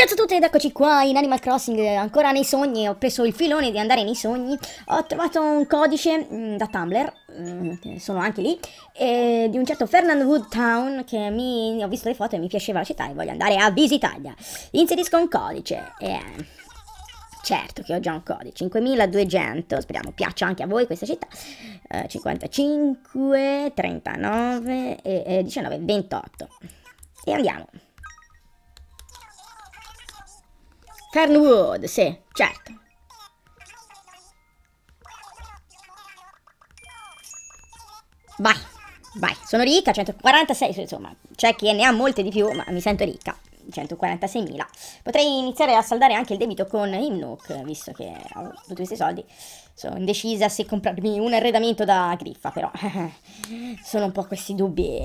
Ciao a tutti ed eccoci qua in Animal Crossing, eh, ancora nei sogni, ho preso il filone di andare nei sogni, ho trovato un codice mh, mm, da Tumblr, mh, mm, sono anche lì, eh, di un certo Fernand Wood Town che mi, ho visto le foto e mi piaceva la città e voglio andare a visitarla. Inserisco un codice e... Certo che ho già un codice, 5200, speriamo piaccia anche a voi questa città, eh, 55, 39 e eh, 19, 28. E andiamo. Fernwood, sì, certo. Vai, vai, sono ricca, 146, insomma, c'è chi ne ha molte di più, ma mi sento ricca. 146.000 potrei iniziare a saldare anche il debito con Himnook visto che ho tutti questi soldi sono indecisa se comprarmi un arredamento da griffa però sono un po' questi dubbi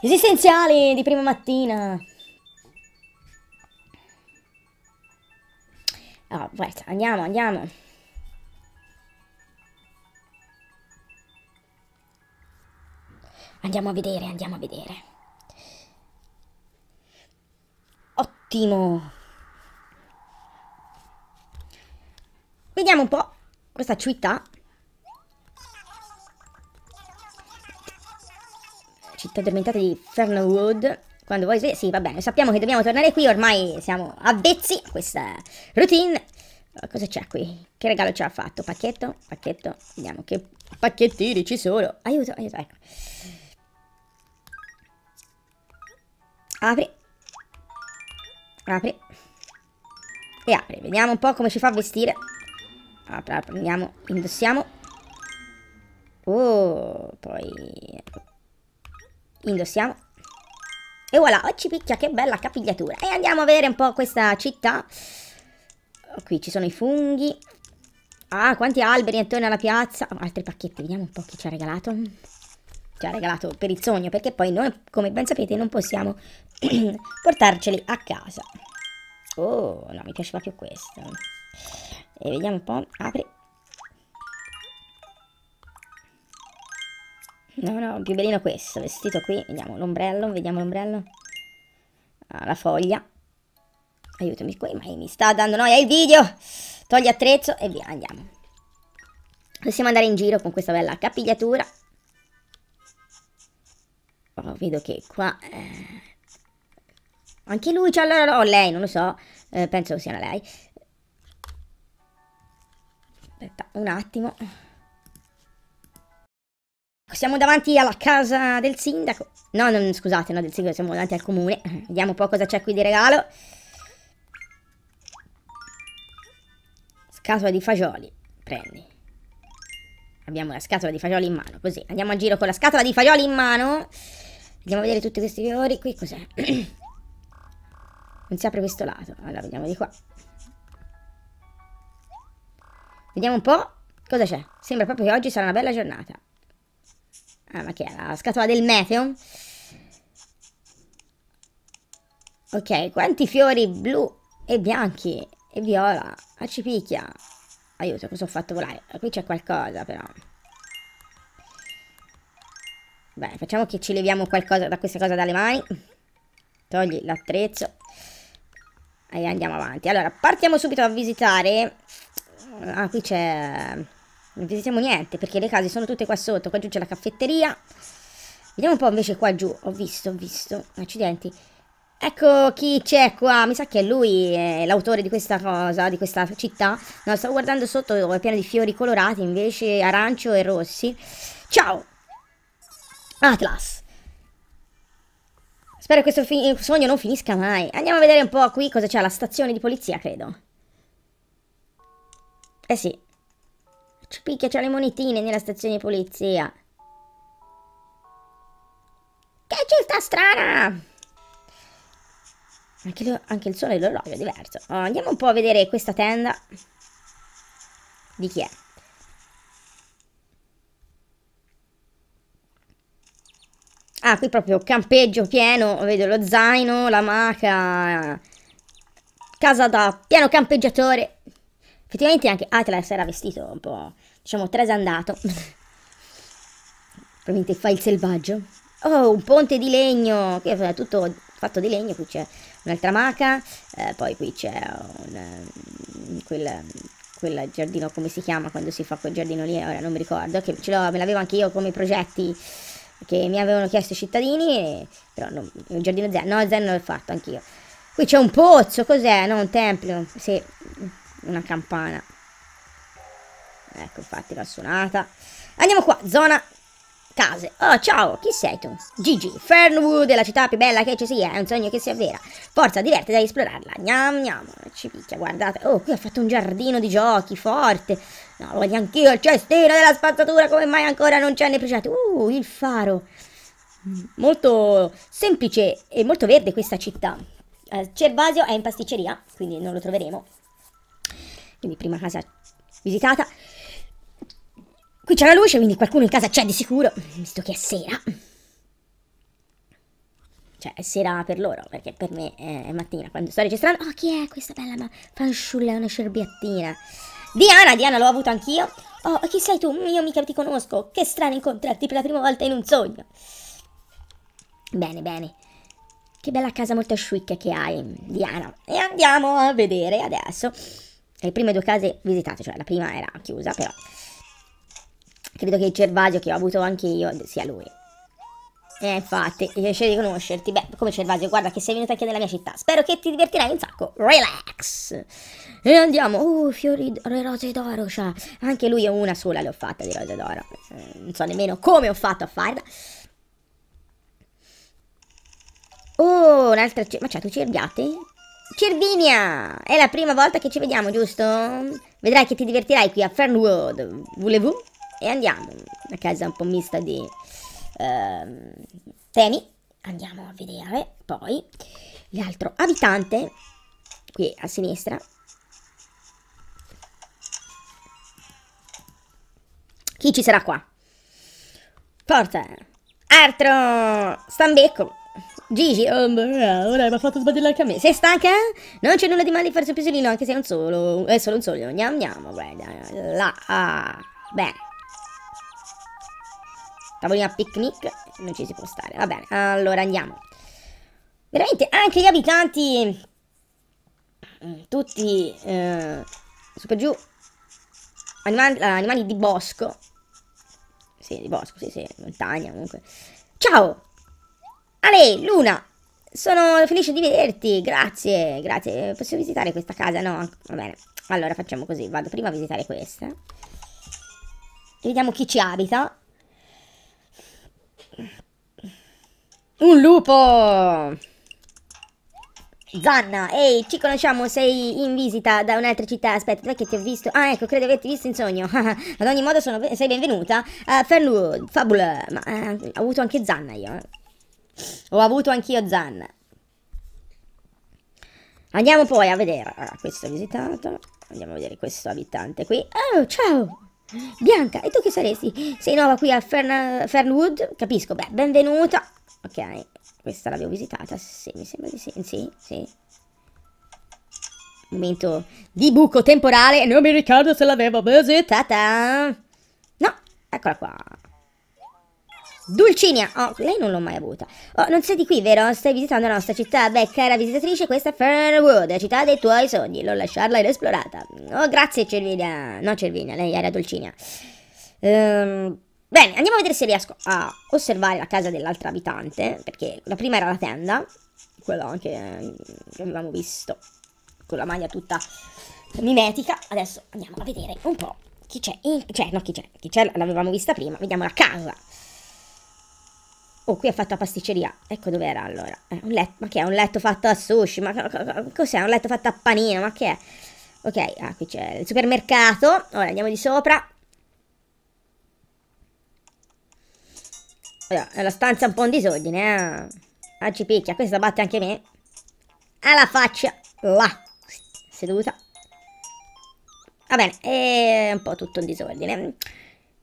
esistenziali di prima mattina Oh, right, andiamo, andiamo. Andiamo a vedere, andiamo a vedere. Ottimo. Vediamo un po' questa città. Città addormentata di Fernwood. Quando vuoi... Sì, va bene, sappiamo che dobbiamo tornare qui, ormai siamo avvezzi a questa routine. Cosa c'è qui? Che regalo ci ha fatto? Pacchetto? Pacchetto? Vediamo che pacchettini ci sono. Aiuto, aiuto, ecco. Apri. Apri. E apri. Vediamo un po' come ci fa vestire. Apri, apri, andiamo, indossiamo. Oh, poi... Indossiamo. E voilà, oggi picchia, che bella capigliatura. E andiamo a vedere un po' questa città. Qui ci sono i funghi. Ah, quanti alberi attorno alla piazza. Oh, altri pacchetti, vediamo un po' chi ci ha regalato. Ci ha regalato per il sogno, perché poi noi, come ben sapete, non possiamo portarceli a casa. Oh, no, mi piaceva più questo. E vediamo un po', apri. No, no, più bellino questo, vestito qui. Vediamo l'ombrello, vediamo l'ombrello. Ah, la foglia aiutami qui, ma mi sta dando noia il video. Togli attrezzo e via, andiamo. Possiamo andare in giro con questa bella capigliatura. Oh, vedo che qua... Eh... Anche lui c'ha allora... o oh, lei, non lo so. Eh, penso sia lei. Aspetta, un attimo. Siamo davanti alla casa del sindaco. No, non, scusate, no, del sindaco, siamo davanti al comune. Vediamo un po' cosa c'è qui di regalo. Scatola di fagioli. Prendi. Abbiamo la scatola di fagioli in mano. Così, andiamo a giro con la scatola di fagioli in mano. Andiamo a vedere tutti questi fiori. Qui cos'è? non si apre questo lato. Allora, vediamo di qua. Vediamo un po' cosa c'è. Sembra proprio che oggi sarà una bella giornata. Ah, ma che è? La scatola del meteo? Ok, quanti fiori blu e bianchi e viola. a ci picchia. Aiuto, cosa ho fatto volare? Qui c'è qualcosa, però. Beh, facciamo che ci leviamo qualcosa da questa cosa dalle mani. Togli l'attrezzo. E andiamo avanti. Allora, partiamo subito a visitare... Ah, qui c'è... Non visitiamo niente, perché le case sono tutte qua sotto. Qua giù c'è la caffetteria. Vediamo un po' invece qua giù. Ho visto, ho visto. Accidenti. Ecco chi c'è qua, mi sa che è lui è l'autore di questa cosa, di questa città. No, stavo guardando sotto, è pieno di fiori colorati, invece arancio e rossi. Ciao! Atlas. Spero che questo sogno non finisca mai. Andiamo a vedere un po' qui cosa c'è, la stazione di polizia, credo. Eh sì. Ci picchia, c'ha le monetine nella stazione di polizia. Che città strana! Anche, lo, anche il suono dell'orologio è diverso. Uh, andiamo un po' a vedere questa tenda. Di chi è? Ah, qui proprio campeggio pieno, vedo lo zaino, la maca, casa da pieno campeggiatore. Effettivamente anche Atlas era vestito un po', diciamo, andato. Probabilmente fa il selvaggio. Oh, un ponte di legno, che è tutto fatto di legno, qui c'è un'altra maca, eh, poi qui c'è un, ehm, quel, quel, giardino, come si chiama quando si fa quel giardino lì, ora non mi ricordo, che me l'avevo anche io come progetti che mi avevano chiesto i cittadini, e, però no, un giardino zen, no zen l'ho fatto anch'io. Qui c'è un pozzo, cos'è? No, un tempio, sì, una campana. Ecco, infatti l'ho suonata. Andiamo qua, zona case. Oh, ciao, chi sei tu? Gigi, Fernwood è la città più bella che ci sia, è un sogno che si avvera. Forza, divertiti a esplorarla. Gnam gnam, ci picchia, guardate. Oh, qui ha fatto un giardino di giochi, forte. No, lo voglio anch'io, il cestino della spazzatura, come mai ancora non c'è ne Uh, il faro. Molto semplice e molto verde questa città. Eh, Cervasio è in pasticceria, quindi non lo troveremo. Quindi prima casa visitata. Qui c'è la luce, quindi qualcuno in casa c'è di sicuro, visto che è sera. Cioè, è sera per loro, perché per me è mattina. Quando sto registrando... Oh, chi è questa bella fanciulla, una cerbiattina? Diana, Diana, l'ho avuto anch'io. Oh, chi sei tu? Io mica ti conosco. Che strano incontrarti per la prima volta in un sogno. Bene, bene. Che bella casa molto chic che hai, Diana. E andiamo a vedere adesso le prime due case visitate, cioè la prima era chiusa, però Credo che il Cervasio che ho avuto anche io sia lui. E infatti, piace di conoscerti. Beh, come Cervasio, guarda che sei venuto anche nella mia città. Spero che ti divertirai un sacco. Relax. E andiamo. Uh, fiori, le rose d'oro, cioè. Anche lui è una sola l'ho fatta di rose d'oro. Eh, non so nemmeno come ho fatto a farla. Oh, un'altra... Ma c'è tu cerbiati? Cervinia! È la prima volta che ci vediamo, giusto? Vedrai che ti divertirai qui a Fernwood. Voulez-vous? e andiamo, una casa un po' mista di eh, temi, andiamo a vedere poi l'altro abitante, qui a sinistra, Chi ci sarà qua? Forza! Artro! Stambecco! Gigi, oh, ora mi ha fatto sbagliare anche a me. Sei stanca? Non c'è nulla di male di farsi un pisolino, anche se è un solo. È solo un sogno. Andiamo, andiamo, guarda. La. Ah. Bene. Tavolina picnic, non ci si può stare. Va bene, allora andiamo. Veramente anche gli abitanti, mm, tutti eh, su per giù, animali, eh, animali di bosco. Sì, di bosco, sì, sì, montagna comunque. Ciao! Ale, Luna, sono felice di vederti, grazie, grazie. Posso visitare questa casa? No, va bene. Allora facciamo così, vado prima a visitare questa. E vediamo chi ci abita. Un lupo! Zanna, ehi, ci conosciamo, sei in visita da un'altra città, aspetta, dov'è che ti ho visto? Ah, ecco, credo di averti visto in sogno. Ad ogni modo, sono, sei benvenuta. Uh, eh, Fernwood, Fabula, ma uh, ho avuto anche Zanna io. Eh. Ho avuto anch'io Zanna. Andiamo poi a vedere. Allora, ah, questo visitato. Andiamo a vedere questo abitante qui. Oh, ciao! Bianca, e tu che saresti? Sei nuova qui a Fern Fernwood? Capisco, beh, benvenuta. Ok, questa l'avevo visitata, sì, mi sembra di sì, sì, sì. Momento di buco temporale, non mi ricordo se l'avevo visitata. No, eccola qua. Dulcinia, oh, lei non l'ho mai avuta. Oh, non sei di qui, vero? Stai visitando la nostra città? Beh, cara visitatrice, questa è Fairwood, la città dei tuoi sogni. Non lasciarla inesplorata. Oh, grazie, Cervina. No, Cervina, lei era Dulcinia. Ehm... Um, Bene, andiamo a vedere se riesco a osservare la casa dell'altra abitante, perché la prima era la tenda, quella che, avevamo visto, con la maglia tutta mimetica. Adesso andiamo a vedere un po' chi c'è, in... cioè no chi c'è, chi c'è l'avevamo vista prima, vediamo la casa. Oh, qui ha fatto la pasticceria. Ecco dov'era allora. Eh, un letto, ma che è? Un letto fatto a sushi? Ma cos'è? Un letto fatto a panino? Ma che è? Ok, ah, qui c'è il supermercato. Ora andiamo di sopra. Allora, è una stanza un po' in disordine, eh. Ah, ci picchia. Questa batte anche me. Alla faccia. Là. Seduta. Va bene, è un po' tutto in disordine.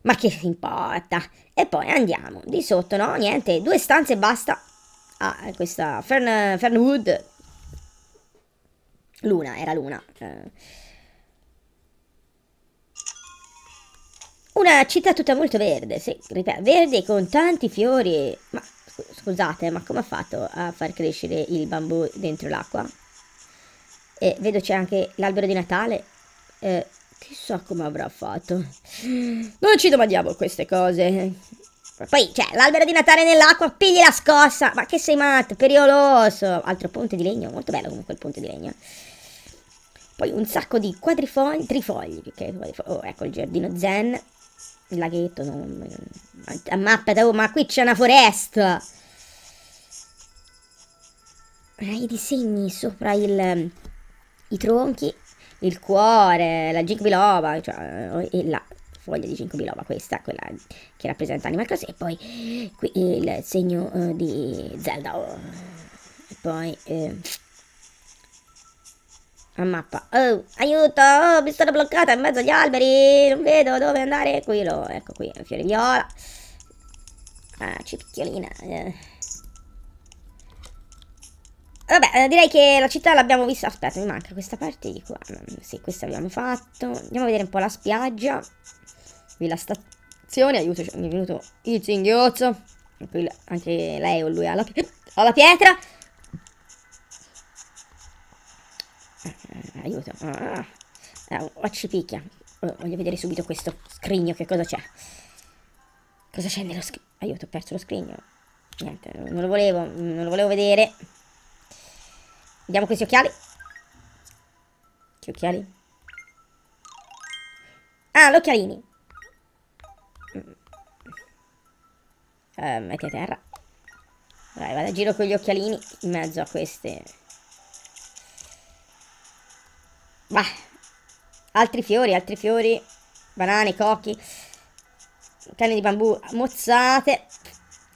Ma che importa? E poi andiamo di sotto, no? Niente, due stanze e basta. Ah, questa Fern, Fernwood. Luna, era Luna. Eh. Una città tutta molto verde, sì, ripeto, verde con tanti fiori. Ma scusate, ma come ha fatto a far crescere il bambù dentro l'acqua? E vedo c'è anche l'albero di Natale. Eh, chissà come avrà fatto. Non ci domandiamo queste cose. Poi, c'è cioè, l'albero di Natale nell'acqua, pigli la scossa. Ma che sei matto, pericoloso. Altro ponte di legno, molto bello comunque il ponte di legno. Poi un sacco di quadrifogli, trifogli, che okay, oh, ecco il giardino zen. Il laghetto, non... no. Ammappata, ah, oh, ma qui c'è una foresta! I disegni sopra il, i tronchi, il cuore, la Jig Biloba, cioè, oh, e la foglia di 5 biloba, questa, quella che rappresenta Animal Crossing, e poi qui il segno eh, di Zelda. Oh. E poi... Eh, la mappa. Oh, aiuto, oh, mi sono bloccata in mezzo agli alberi. Non vedo dove andare. Qui lo, ecco qui, fiore viola. Ah, cipicchiolina. Eh. Vabbè, eh, direi che la città l'abbiamo vista. Aspetta, mi manca questa parte di qua. Mm, sì, questa abbiamo fatto. Andiamo a vedere un po' la spiaggia. Qui la stazione. Aiuto, mi è venuto il singhiozzo. anche lei o lui ha la, ha la pietra. aiuto. Ah, ah, ci picchia. Oh, voglio vedere subito questo scrigno, che cosa c'è. Cosa c'è nello scrigno? Aiuto, ho perso lo scrigno. Niente, non lo volevo, non lo volevo vedere. Vediamo questi occhiali. Che occhiali? Ah, l'occhialini. Mm. Eh, metti a terra. Vai, vado a giro con gli occhialini in mezzo a queste Bah, altri fiori, altri fiori, banane, cocchi, canne di bambù, mozzate.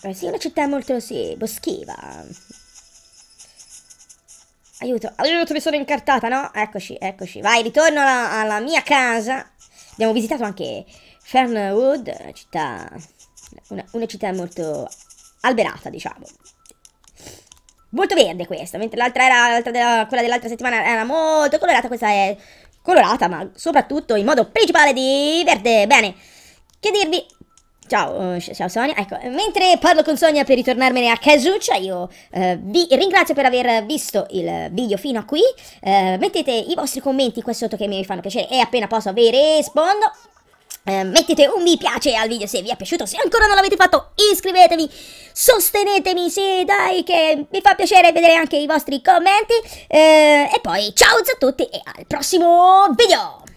Eh, sì, una città molto, sì, boschiva. Aiuto, aiuto, mi sono incartata, no? Eccoci, eccoci. Vai, ritorno alla, alla mia casa. Abbiamo visitato anche Fernwood, città, una, una città molto alberata, diciamo molto verde questa, mentre l'altra era l'altra della, quella dell'altra settimana era molto colorata, questa è colorata, ma soprattutto in modo principale di verde. Bene, che dirvi? Ciao, eh, ciao Sonia, ecco, mentre parlo con Sonia per ritornarmene a Casuccia, io eh, vi ringrazio per aver visto il video fino a qui, eh, mettete i vostri commenti qua sotto che mi fanno piacere e appena posso vi rispondo, eh, mettete un mi piace al video se vi è piaciuto, se ancora non l'avete fatto iscrivetevi, sostenetemi, sì dai che mi fa piacere vedere anche i vostri commenti eh, e poi ciao a tutti e al prossimo video!